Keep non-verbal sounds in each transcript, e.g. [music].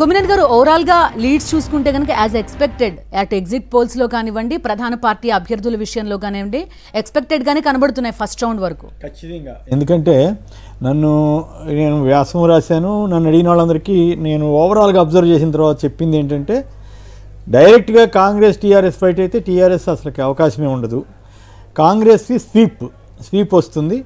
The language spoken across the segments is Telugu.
కొమినేని గారు ఓవరాల్గా లీడ్స్ చూసుకుంటే కనుక యాజ్ ఎక్స్పెక్టెడ్ అట్ ఎగ్జిట్ పోల్స్లో కానివ్వండి ప్రధాన పార్టీ అభ్యర్థుల విషయంలో కానివ్వండి ఎక్స్పెక్టెడ్ గానే కనబడుతున్నాయి ఫస్ట్ రౌండ్ వరకు ఖచ్చితంగా ఎందుకంటే నన్ను నేను వ్యాసం రాశాను నన్ను అడిగిన వాళ్ళందరికీ నేను ఓవరాల్గా అబ్జర్వ్ చేసిన తర్వాత చెప్పింది ఏంటంటే డైరెక్ట్గా కాంగ్రెస్ టీఆర్ఎస్ ఫైట్ అయితే టీఆర్ఎస్ అసలుకి అవకాశమే ఉండదు కాంగ్రెస్కి స్వీప్ స్వీప్ వస్తుంది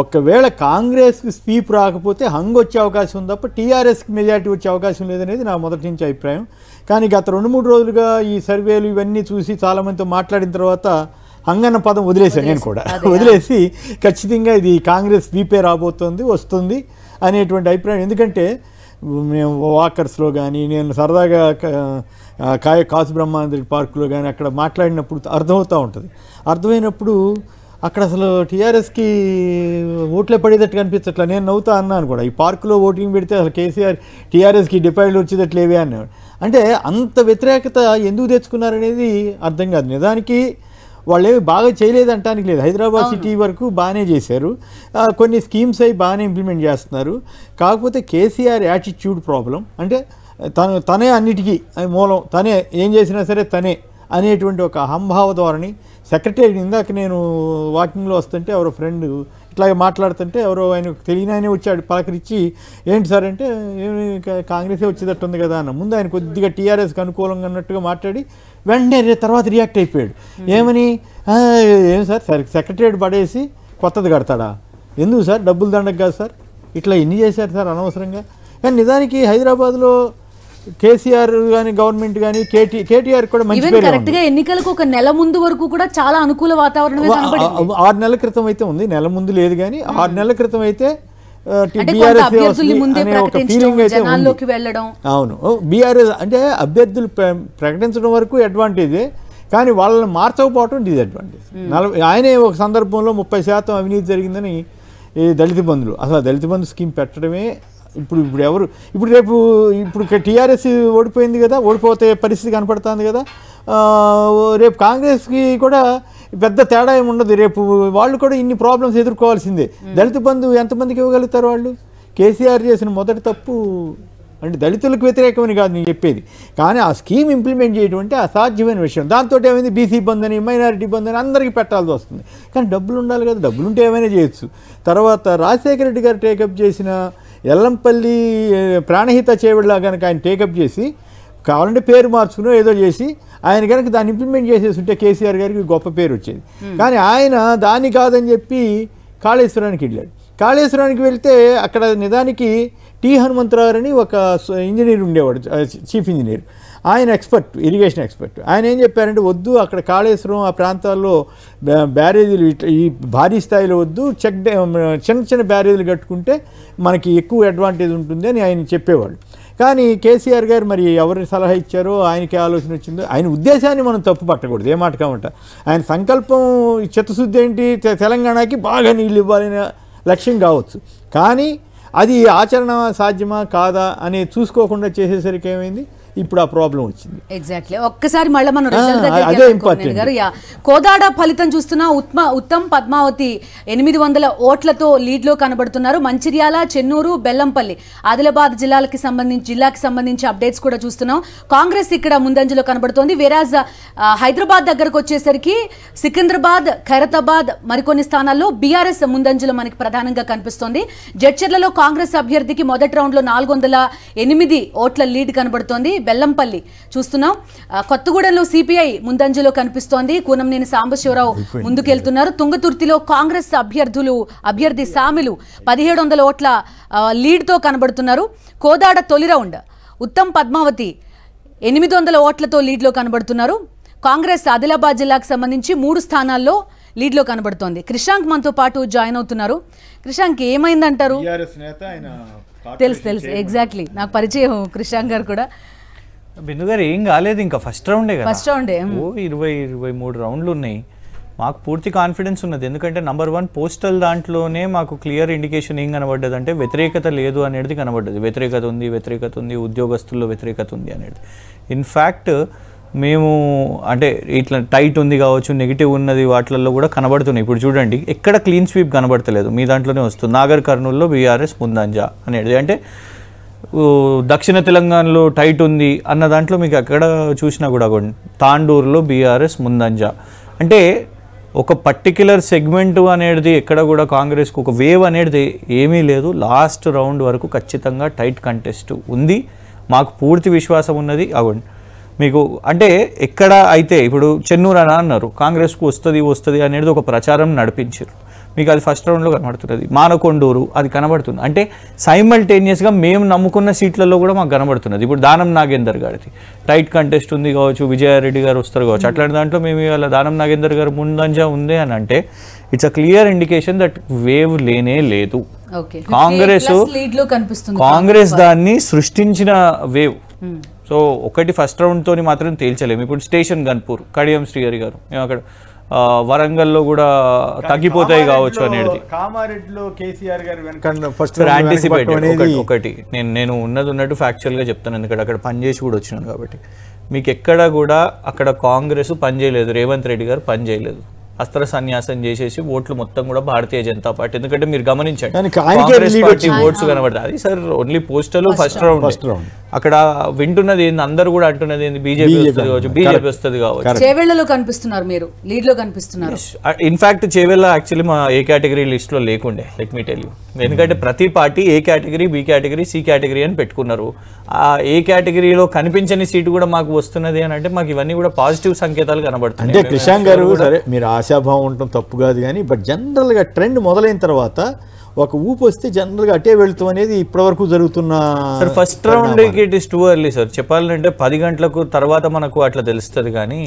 ఒకవేళ కాంగ్రెస్కి స్వీప్ రాకపోతే హంగ్ వచ్చే అవకాశం ఉంది తప్ప టీఆర్ఎస్కి మెజారిటీ వచ్చే అవకాశం లేదనేది నా మొదటి నుంచి అభిప్రాయం కానీ గత రెండు మూడు రోజులుగా ఈ సర్వేలు ఇవన్నీ చూసి చాలామందితో మాట్లాడిన తర్వాత హంగన్న పదం వదిలేశాను నేను కూడా [laughs] వదిలేసి ఖచ్చితంగా ఇది కాంగ్రెస్ స్వీపే రాబోతుంది వస్తుంది అనేటువంటి అభిప్రాయం ఎందుకంటే మేము వాకర్స్లో కానీ నేను సరదాగా కాయ కాసు బ్రహ్మాంధ్రి పార్కులో కానీ అక్కడ మాట్లాడినప్పుడు అర్థమవుతూ ఉంటుంది అర్థమైనప్పుడు అక్కడ అసలు టీఆర్ఎస్కి ఓట్లే పడేటట్టు కనిపించట్లే నేను నవ్వుతా అన్నాను కూడా ఈ పార్కులో ఓటింగ్ పెడితే అసలు కేసీఆర్ టీఆర్ఎస్కి డిపాయిడ్లు వచ్చేటట్లేవే అన్నాడు అంటే అంత వ్యతిరేకత ఎందుకు తెచ్చుకున్నారనేది అర్థం కాదు నిజానికి వాళ్ళేమి బాగా చేయలేదు అంటానికి లేదు హైదరాబాద్ సిటీ వరకు బాగానే చేశారు కొన్ని స్కీమ్స్ అవి బాగానే ఇంప్లిమెంట్ చేస్తున్నారు కాకపోతే కేసీఆర్ యాటిట్యూడ్ ప్రాబ్లం అంటే తను తనే అన్నిటికీ మూలం తనే ఏం చేసినా సరే తనే అనేటువంటి ఒక అహంభావ ధోరణి సెక్రటరీ ఇందాక నేను వాకింగ్లో వస్తుంటే ఎవరో ఫ్రెండ్ ఇట్లాగే మాట్లాడుతుంటే ఎవరో ఆయన తెలియని ఆయనే వచ్చాడు పలకరించి ఏంటి సార్ అంటే కాంగ్రెసే వచ్చేటట్టుంది కదా అన్న ముందు ఆయన కొద్దిగా టీఆర్ఎస్కి అనుకూలంగా అన్నట్టుగా మాట్లాడి వెంటనే తర్వాత రియాక్ట్ అయిపోయాడు ఏమని ఏం సార్ సెక్రటరీ పడేసి కొత్తది కడతాడా ఎందుకు సార్ డబ్బులు దండకు కాదు సార్ ఇట్లా ఎన్ని చేశారు సార్ అనవసరంగా కానీ నిజానికి హైదరాబాద్లో కేసీఆర్ కానీ గవర్నమెంట్ కానీ కేటీ కేటీఆర్ కూడా మంచి కరెక్ట్ గా ఎన్నికలకు ఒక నెల ముందు వరకు కూడా చాలా అనుకూల వాతావరణం ఆరు నెలల క్రితం అయితే ఉంది నెల ముందు లేదు కానీ hmm. ఆరు నెలల క్రితం అయితే అవును బీఆర్ఎస్ అంటే అభ్యర్థులు ప్రకటించడం వరకు అడ్వాంటేజే కానీ వాళ్ళని మార్చకపోవటం డిసడ్వాంటేజ్ hmm. నలభై ఆయనే ఒక సందర్భంలో ముప్పై శాతం అవినీతి జరిగిందని ఈ దళిత బంధులు అసలు దళిత బంధు స్కీమ్ పెట్టడమే ఇప్పుడు ఇప్పుడు ఎవరు ఇప్పుడు రేపు ఇప్పుడు టీఆర్ఎస్ ఓడిపోయింది కదా ఓడిపోతే పరిస్థితి కనపడుతుంది కదా రేపు కాంగ్రెస్కి కూడా పెద్ద తేడా ఏమి ఉండదు రేపు వాళ్ళు కూడా ఇన్ని ప్రాబ్లమ్స్ ఎదుర్కోవాల్సిందే దళిత బంధువు ఎంతమందికి ఇవ్వగలుగుతారు వాళ్ళు కేసీఆర్ చేసిన మొదటి తప్పు అంటే దళితులకు వ్యతిరేకమని కాదు నేను చెప్పేది కానీ ఆ స్కీమ్ ఇంప్లిమెంట్ చేయడం అంటే అసాధ్యమైన విషయం దాంతో ఏమైంది బీసీ అని మైనారిటీ బంధని అందరికీ పెట్టాల్సి వస్తుంది కానీ డబ్బులు ఉండాలి కదా డబ్బులు ఉంటే ఏమైనా చేయొచ్చు తర్వాత రాజశేఖర రెడ్డి గారు టేకప్ చేసిన ఎల్లంపల్లి ప్రాణహిత చేవిడిలా కనుక ఆయన టేకప్ చేసి కావాలంటే పేరు మార్చుకుని ఏదో చేసి ఆయన కనుక దాన్ని ఇంప్లిమెంట్ చేసేసి ఉంటే కేసీఆర్ గారికి గొప్ప పేరు వచ్చేది కానీ ఆయన దాన్ని కాదని చెప్పి కాళేశ్వరానికి వెళ్ళాడు కాళేశ్వరానికి వెళ్తే అక్కడ నిజానికి టి హనుమంతరావు అని ఒక ఇంజనీర్ ఉండేవాడు చీఫ్ ఇంజనీర్ ఆయన ఎక్స్పర్ట్ ఇరిగేషన్ ఎక్స్పర్ట్ ఆయన ఏం చెప్పారంటే వద్దు అక్కడ కాళేశ్వరం ఆ ప్రాంతాల్లో బ్యారేజీలు ఈ భారీ స్థాయిలో వద్దు చెక్ చిన్న చిన్న బ్యారేజీలు కట్టుకుంటే మనకి ఎక్కువ అడ్వాంటేజ్ ఉంటుంది అని ఆయన చెప్పేవాళ్ళు కానీ కేసీఆర్ గారు మరి ఎవరి సలహా ఇచ్చారో ఆయనకి ఆలోచన వచ్చిందో ఆయన ఉద్దేశాన్ని మనం తప్పు పట్టకూడదు ఏ మాట కామంట ఆయన సంకల్పం చిత్తశుద్ధి ఏంటి తెలంగాణకి బాగా నీళ్ళు ఇవ్వాలనే లక్ష్యం కావచ్చు కానీ అది ఆచరణ సాధ్యమా కాదా అని చూసుకోకుండా చేసేసరికి ఏమైంది ఇప్పుడు ఆ ప్రాబ్లం వచ్చింది ఎగ్జాక్ట్లీ ఒక్కసారి మళ్ళీ మనం అదే ఇంపార్టెంట్ కోదాడ ఫలితం చూస్తున్నా ఉత్మ ఉత్తమ్ పద్మావతి ఎనిమిది వందల ఓట్లతో లీడ్ లో కనబడుతున్నారు మంచిర్యాల చెన్నూరు బెల్లంపల్లి ఆదిలాబాద్ జిల్లాలకి సంబంధించి జిల్లాకి సంబంధించి అప్డేట్స్ కూడా చూస్తున్నాం కాంగ్రెస్ ఇక్కడ ముందంజలో కనబడుతోంది వేరాజ్ హైదరాబాద్ దగ్గరకు వచ్చేసరికి సికింద్రాబాద్ ఖైరతాబాద్ మరికొన్ని స్థానాల్లో బీఆర్ఎస్ ముందంజలో మనకి ప్రధానంగా కనిపిస్తోంది జడ్చర్లలో కాంగ్రెస్ అభ్యర్థికి మొదటి రౌండ్ లో నాలుగు వందల ఎనిమిది ఓట్ల లీడ్ కనబడుతోంది బెల్లంపల్లి చూస్తున్నాం కొత్తగూడెంలో సిపిఐ ముందంజలో కనిపిస్తోంది కూనంనేని సాంబశివరావు ముందుకెళ్తున్నారు తుంగతుర్తిలో కాంగ్రెస్ అభ్యర్థులు అభ్యర్థి సామిలు పదిహేడు వందల ఓట్ల లీడ్తో కనబడుతున్నారు కోదాడ తొలి రౌండ్ ఉత్తమ్ పద్మావతి ఎనిమిది వందల ఓట్లతో లీడ్లో కనబడుతున్నారు కాంగ్రెస్ ఆదిలాబాద్ జిల్లాకు సంబంధించి మూడు స్థానాల్లో లీడ్లో కనబడుతోంది క్రిషాంక్ మనతో పాటు జాయిన్ అవుతున్నారు క్రిషాంక్ ఏమైందంటారు తెలుసు తెలుసు ఎగ్జాక్ట్లీ నాకు పరిచయం క్రిషాంక్ గారు కూడా బిందు గారు ఏం కాలేదు ఇంకా ఫస్ట్ రౌండే కదా ఫస్ట్ రౌండే ఓ ఇరవై ఇరవై మూడు రౌండ్లు ఉన్నాయి మాకు పూర్తి కాన్ఫిడెన్స్ ఉన్నది ఎందుకంటే నంబర్ వన్ పోస్టల్ దాంట్లోనే మాకు క్లియర్ ఇండికేషన్ ఏం కనబడ్డది అంటే వ్యతిరేకత లేదు అనేది కనబడ్డది వ్యతిరేకత ఉంది వ్యతిరేకత ఉంది ఉద్యోగస్తుల్లో వ్యతిరేకత ఉంది అనేది ఇన్ఫ్యాక్ట్ మేము అంటే ఇట్లా టైట్ ఉంది కావచ్చు నెగిటివ్ ఉన్నది వాటిల్లో కూడా కనబడుతున్నాయి ఇప్పుడు చూడండి ఎక్కడ క్లీన్ స్వీప్ కనబడతలేదు మీ దాంట్లోనే వస్తుంది నాగర్ కర్నూల్లో బీఆర్ఎస్ ముందంజా అనేది అంటే దక్షిణ తెలంగాణలో టైట్ ఉంది అన్న దాంట్లో మీకు ఎక్కడ చూసినా కూడా తాండూరులో బీఆర్ఎస్ ముందంజ అంటే ఒక పర్టిక్యులర్ సెగ్మెంట్ అనేది ఎక్కడ కూడా కాంగ్రెస్కు ఒక వేవ్ అనేది ఏమీ లేదు లాస్ట్ రౌండ్ వరకు ఖచ్చితంగా టైట్ కంటెస్ట్ ఉంది మాకు పూర్తి విశ్వాసం ఉన్నది అవును మీకు అంటే ఎక్కడ అయితే ఇప్పుడు చెన్నూరు అన్నారు కాంగ్రెస్కు వస్తుంది వస్తుంది అనేది ఒక ప్రచారం నడిపించారు మీకు అది ఫస్ట్ రౌండ్లో కనబడుతున్నది మానకొండూరు అది కనబడుతుంది అంటే సైమల్టేనియస్గా మేము నమ్ముకున్న సీట్లలో కూడా మాకు కనబడుతున్నది ఇప్పుడు దానం నాగేందర్ గారిది టైట్ కంటెస్ట్ ఉంది కావచ్చు విజయారెడ్డి గారు వస్తారు కావచ్చు అట్లాంటి దాంట్లో మేము ఇవాళ దానం నాగేందర్ గారు ముందంజ ఉంది అని అంటే it's a clear indication that wave లేనే లేదు కాంగ్రెస్ కాంగ్రెస్ దాన్ని సృష్టించిన వేవ్ సో hmm. ఒకటి ఫస్ట్ రౌండ్తో మాత్రం తేల్చలేము ఇప్పుడు స్టేషన్ గన్పూర్ కడియం శ్రీహరి గారు మేము అక్కడ వరంగల్లో కూడా తగ్గిపోతాయి కావచ్చు అనేది ఒకటి నేను నేను ఉన్నది ఉన్నట్టు ఫ్యాక్చువల్గా చెప్తాను ఎందుకంటే అక్కడ పనిచేసి కూడా వచ్చినాను కాబట్టి మీకు ఎక్కడ కూడా అక్కడ కాంగ్రెస్ పనిచేయలేదు రేవంత్ రెడ్డి గారు పనిచేయలేదు అస్త్ర సన్యాసం చేసేసి ఓట్లు మొత్తం కూడా భారతీయ జనతా పార్టీ ఎందుకంటే మీరు గమనించండి కాంగ్రెస్ ఓట్స్ కనబడతాయి sir only postal first round అక్కడ వింటున్నది ఏంది అందరు కూడా అంటున్నది ఏంది బీజేపీ వస్తుంది కావచ్చు బీజేపీ వస్తుంది కావచ్చు కనిపిస్తున్నారు మీరు లీడ్ లో కనిపిస్తున్నారు ఇన్ఫాక్ట్ చేవేళ్ళ యాక్చువల్లీ మా ఏ కేటగిరీ లిస్ట్ లో లేకుండే లెట్ మీ టెల్ యూ ఎందుకంటే ప్రతి party A category B category C category అని పెట్టుకున్నారు ఆ ఏ కేటగిరీలో కనిపించని సీటు కూడా మాకు వస్తున్నది అని అంటే మాకు ఇవన్నీ కూడా పాజిటివ్ సంకేతాలు కనబడుతున్నాయి గారు సరే మీరు ఆ ఆశాభావం ఉండటం తప్పు కాదు కానీ బట్ జనరల్గా ట్రెండ్ మొదలైన తర్వాత ఒక ఊపు వస్తే జనరల్గా అటే వెళ్తాం అనేది ఇప్పటివరకు జరుగుతున్న sir first round it is too early sir చెప్పాలంటే పది గంటలకు తర్వాత మనకు అట్లా తెలుస్తుంది కానీ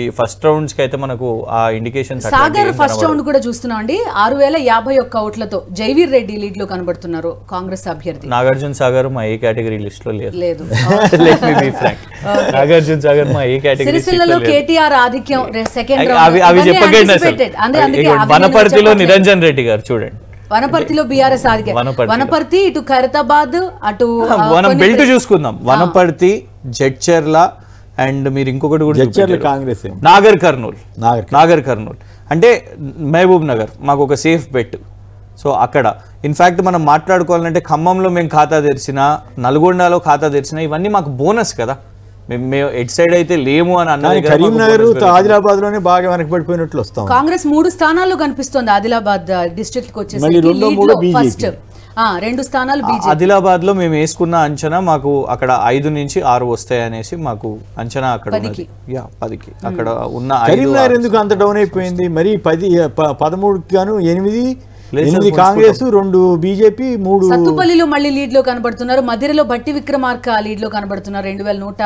ఈ ఫస్ట్ రౌండ్స్ కి అయితే మనకు ఆ ఇండికేషన్ సాగర్ ఫస్ట్ రౌండ్ కూడా చూస్తున్నాం అండి ఆరు వేల యాభై ఒక్క ఓట్లతో జైవీర్ రెడ్డి లీడ్ లో కనబడుతున్నారు కాంగ్రెస్ అభ్యర్థి నాగార్జున సాగర్ మా ఏ కేటగిరీ లిస్ట్ లో లేదు లేదు [laughs] [laughs] నాగార్జున సాగర్ మా ఏ కేటగిరీ సిరిసిల్లలో కేటీఆర్ ఆధిక్యం సెకండ్ అవి వనపర్తిలో నిరంజన్ రెడ్డి గారు చూడండి వనపర్తిలో బీఆర్ఎస్ వనపర్తి ఇటు ఖైరతాబాద్ అటు మనం బెల్ట్ చూసుకుందాం వనపర్తి జడ్చర్ల అండ్ మీరు ఇంకొకటి కూడా కాంగ్రెస్ నాగర్ కర్నూల్ నాగర్ కర్నూల్ అంటే మహబూబ్ నగర్ మాకు ఒక సేఫ్ బెట్ సో అక్కడ ఇన్ఫ్యాక్ట్ మనం మాట్లాడుకోవాలంటే ఖమ్మంలో మేము ఖాతా తెరిచిన నల్గొండలో ఖాతా తెరిచిన ఇవన్నీ మాకు బోనస్ కదా మేము ఎట్ సైడ్ అయితే లేము అని అన్నారు కరీంనగర్ ఆదిలాబాద్ లోనే బాగా వెనకబడిపోయినట్లు వస్తాం కాంగ్రెస్ మూడు స్థానాల్లో కనిపిస్తుంది ఆదిలాబాద్ డిస్ట్రిక్ట్ కి వచ్చేసి ఫస్ట్ రెండు స్థానాలు ఆదిలాబాద్ లో మేము వేసుకున్న అంచనా మాకు అక్కడ ఐదు నుంచి ఆరు వస్తాయి అనేసి మాకు అంచనా అక్కడ యా పదికి అక్కడ ఉన్న కరీంనగర్ ఎందుకు అంత డౌన్ అయిపోయింది మరి పది పదమూడుకి గాను ఎనిమిది ఎనిమిది కాంగ్రెస్ రెండు బీజేపీ మూడు సత్తుపల్లిలో మళ్ళీ లీడ్ లో కనబడుతున్నారు మధ్యలో భట్టి విక్రమార్క లీడ్ లో కనబడుతున్నారు రెండు వేల నూట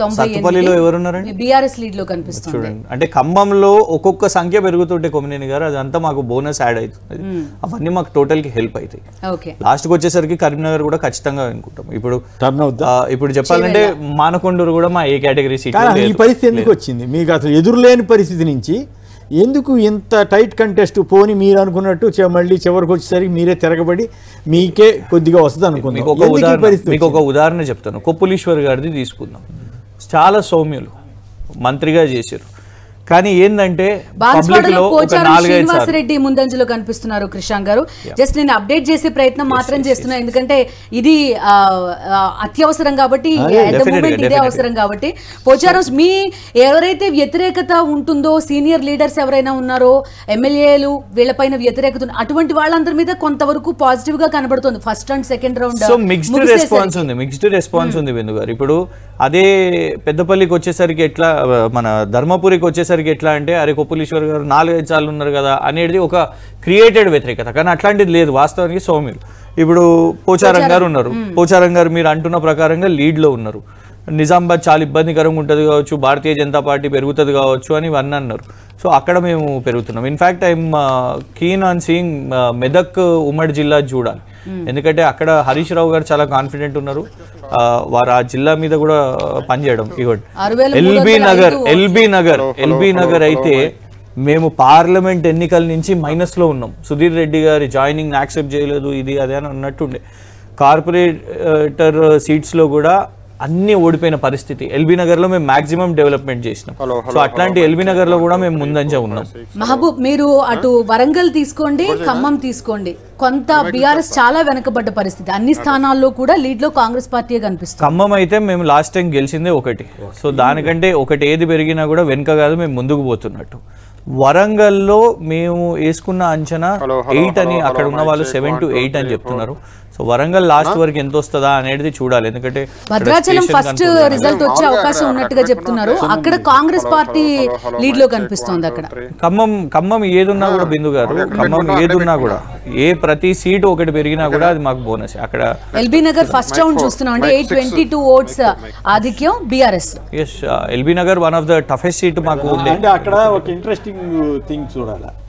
తొంభై సత్తుపల్లిలో ఎవరున్నారండి బీఆర్ఎస్ లీడ్ లో కనిపిస్తుంది చూడండి అంటే ఖమ్మంలో ఒక్కొక్క సంఖ్య పెరుగుతుంటే కొమ్మినేని గారు అదంతా మాకు బోనస్ యాడ్ అవుతుంది అవన్నీ మాకు టోటల్ కి హెల్ప్ అవుతాయి లాస్ట్ కి వచ్చేసరికి కరీంనగర్ కూడా ఖచ్చితంగా అనుకుంటాం ఇప్పుడు ఇప్పుడు చెప్పాలంటే మానకొండూరు కూడా మా ఏ కేటగిరీ సీట్ ఈ పరిస్థితి ఎందుకు వచ్చింది మీకు అసలు ఎదురులేని పరిస్థితి నుంచి ఎందుకు ఇంత టైట్ కంటెస్ట్ పోని మీరు అనుకున్నట్టు మళ్ళీ చివరికి వచ్చేసరికి మీరే తిరగబడి మీకే కొద్దిగా వస్తుంది అనుకున్నాను మీకు ఒక ఉదాహరణ చెప్తాను కొప్పులీశ్వర్ గారిది తీసుకుందాం చాలా సౌమ్యులు మంత్రిగా చేశారు కానీ ఏంటంటే శ్రీనివాసరెడ్డి ముందంజలో కనిపిస్తున్నారు కృషాంగ్ గారు జస్ట్ నేను అప్డేట్ చేసే ప్రయత్నం మాత్రం చేస్తున్నా ఎందుకంటే ఇది అత్యవసరం కాబట్టి ah, ఇదే అవసరం కాబట్టి పోచారోజ్ మీ ఎవరైతే వ్యతిరేకత ఉంటుందో సీనియర్ లీడర్స్ ఎవరైనా ఉన్నారో ఎమ్మెల్యేలు వీళ్ళపైన వ్యతిరేకత అటువంటి వాళ్ళందరి మీద కొంతవరకు పాజిటివ్ గా కనబడుతుంది first and second round mixed response ఉంది మిక్స్డ్ రెస్పాన్స్ hmm. ఉంది బిందు గారు ఇప్పుడు అదే పెద్దపల్లికి వచ్చేసరికి ఎట్లా మన ధర్మపురికి వచ్చేసరికి చూసేసరికి ఎట్లా అంటే అరే కొప్పులీశ్వర్ గారు నాలుగైదు సార్లు ఉన్నారు కదా అనేది ఒక క్రియేటెడ్ వ్యతిరేకత కానీ అట్లాంటిది లేదు వాస్తవానికి సోమిల్ ఇప్పుడు పోచారం గారు ఉన్నారు పోచారం గారు మీరు అంటున్న ప్రకారంగా లీడ్లో ఉన్నారు నిజామాబాద్ చాలా ఇబ్బందికరంగా ఉంటుంది కావచ్చు భారతీయ జనతా పార్టీ పెరుగుతుంది కావచ్చు అని ఇవన్నీ అన్నారు సో అక్కడ మేము పెరుగుతున్నాం in fact I'm keen on seeing Medak ఉమ్మడి జిల్లా చూడాలి Hmm. ఎందుకంటే అక్కడ హరీష్ రావు గారు చాలా కాన్ఫిడెంట్ ఉన్నారు వారు ఆ జిల్లా మీద కూడా పనిచేయడం ఇవ్వండి ఎల్బీ నగర్ ఎల్బీ నగర్ ఎల్బీ నగర్ అయితే మేము పార్లమెంట్ ఎన్నికల నుంచి మైనస్ లో ఉన్నాం సుధీర్ రెడ్డి గారి జాయినింగ్ యాక్సెప్ట్ చేయలేదు ఇది అదే అని అన్నట్టుండే కార్పొరేటర్ సీట్స్ లో కూడా అన్ని ఓడిపోయిన పరిస్థితి ఎల్బీ నగర్ లో మేము మాక్సిమం డెవలప్మెంట్ చేసినాం సో అట్లాంటి ఎల్బీ నగర్ లో కూడా మేము ముందంజ ఉన్నాం మహబూబ్ మీరు అటు వరంగల్ తీసుకోండి ఖమ్మం తీసుకోండి కొంత బీఆర్ఎస్ చాలా వెనకబడ్డ పరిస్థితి అన్ని స్థానాల్లో కూడా లీడ్ లో కాంగ్రెస్ పార్టీ కనిపిస్తుంది ఖమ్మం అయితే మేము లాస్ట్ టైం గెలిచిందే ఒకటి సో దానికంటే ఒకటి ఏది పెరిగినా కూడా వెనుక కాదు మేము ముందుకు పోతున్నట్టు వరంగల్లో మేము వేసుకున్న అంచనా ఎయిట్ అని అక్కడ ఉన్న వాళ్ళు సెవెన్ టు ఎయిట్ అని చెప్తున్నారు సో వరంగల్ లాస్ట్ వరకు ఎంత వస్తుందా అనేది చూడాలి ఎందుకంటే భద్రాచలం ఫస్ట్ రిజల్ట్ వచ్చే అవకాశం ఉన్నట్టుగా చెప్తున్నారు అక్కడ కాంగ్రెస్ పార్టీ లీడ్ లో కనిపిస్తోంది అక్కడ ఖమ్మం ఖమ్మం ఏదున్నా కూడా బిందు గారు ఖమ్మం ఏదున్నా కూడా ఏ ప్రతి సీట్ ఒకటి పెరిగినా కూడా అది మాకు బోనస్ అక్కడ ఎల్బీ నగర్ ఫస్ట్ రౌండ్ చూస్తున్నాం అంటే ఎయిట్ ట్వంటీ టూ ఓట్స్ ఆధిక్యం BRS yes uh, LB Nagar one of the toughest seat మాకు అక్కడ ఒక ఇంట్రెస్టింగ్ థింగ్ చూడాలి